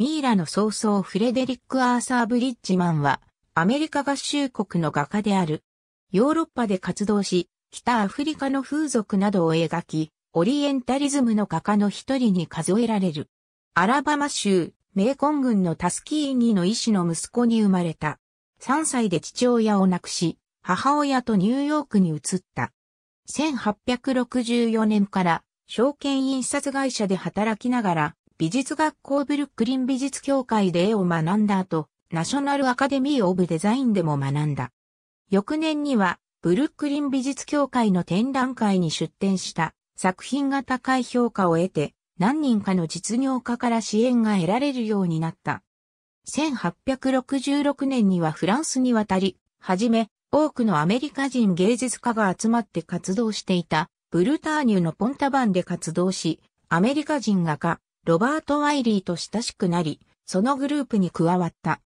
ミイラの曹操フレデリック・アーサー・ブリッジマンは、アメリカ合衆国の画家である。ヨーロッパで活動し、北アフリカの風俗などを描き、オリエンタリズムの画家の一人に数えられる。アラバマ州、メーコン郡のタスキーニの医師の息子に生まれた。3歳で父親を亡くし、母親とニューヨークに移った。1864年から証券印刷会社で働きながら美術学校ブルックリン美術協会で絵を学んだ後、ナショナルアカデミー・オブ・デザインでも学んだ。翌年には、ブルックリン美術協会の展覧会に出展した作品が高い評価を得て、何人かの実業家から支援が得られるようになった。1866年にはフランスに渡り、はじめ、多くのアメリカ人芸術家が集まって活動していた、ブルターニュのポンタバンで活動し、アメリカ人画家、ロバート・ワイリーと親しくなり、そのグループに加わった。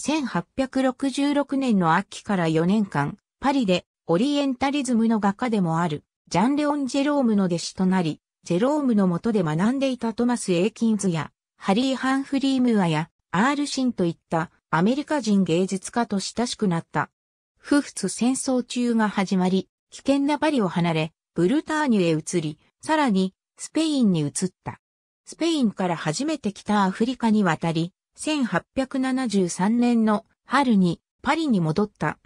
1866年の秋から4年間、パリでオリエンタリズムの画家でもある、ジャン・レオン・ジェロームの弟子となり、ジェロームの下で学んでいたトマス・エイキンズや、ハリー・ハンフリー・ムアや、アール・シンといったアメリカ人芸術家と親しくなった。不仏戦争中が始まり、危険なパリを離れ、ブルターニュへ移り、さらにスペインに移った。スペインから初めて北アフリカに渡り、1873年の春にパリに戻った。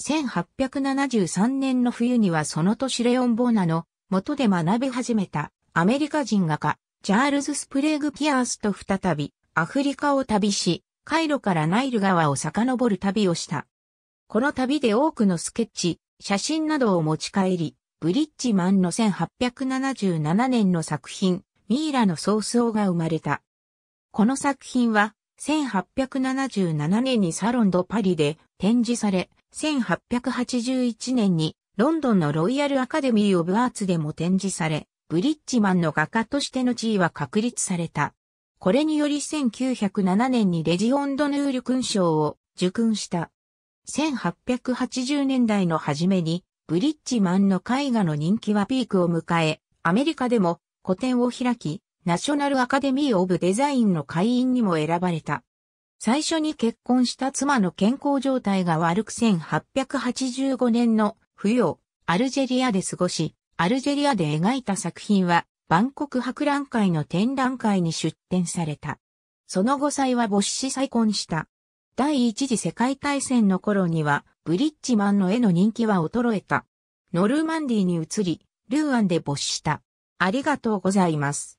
1873年の冬にはその年レオン・ボーナの元で学び始めたアメリカ人画家、チャールズ・スプレーグ・ピアースと再びアフリカを旅し、カイロからナイル川を遡る旅をした。この旅で多くのスケッチ、写真などを持ち帰り、ブリッジマンの1877年の作品、ミイラの創造が生まれた。この作品は、1877年にサロン・ド・パリで展示され、1881年にロンドンのロイヤル・アカデミー・オブ・アーツでも展示され、ブリッジマンの画家としての地位は確立された。これにより1907年にレジオン・ド・ヌール勲章を受勲した。1880年代の初めに、ブリッジマンの絵画の人気はピークを迎え、アメリカでも個展を開き、ナショナルアカデミー・オブ・デザインの会員にも選ばれた。最初に結婚した妻の健康状態が悪く1885年の冬をアルジェリアで過ごし、アルジェリアで描いた作品は、万国博覧会の展覧会に出展された。その後妻は没死再婚した。第一次世界大戦の頃には、ブリッジマンの絵の人気は衰えた。ノルマンディに移り、ルーアンで没死した。ありがとうございます。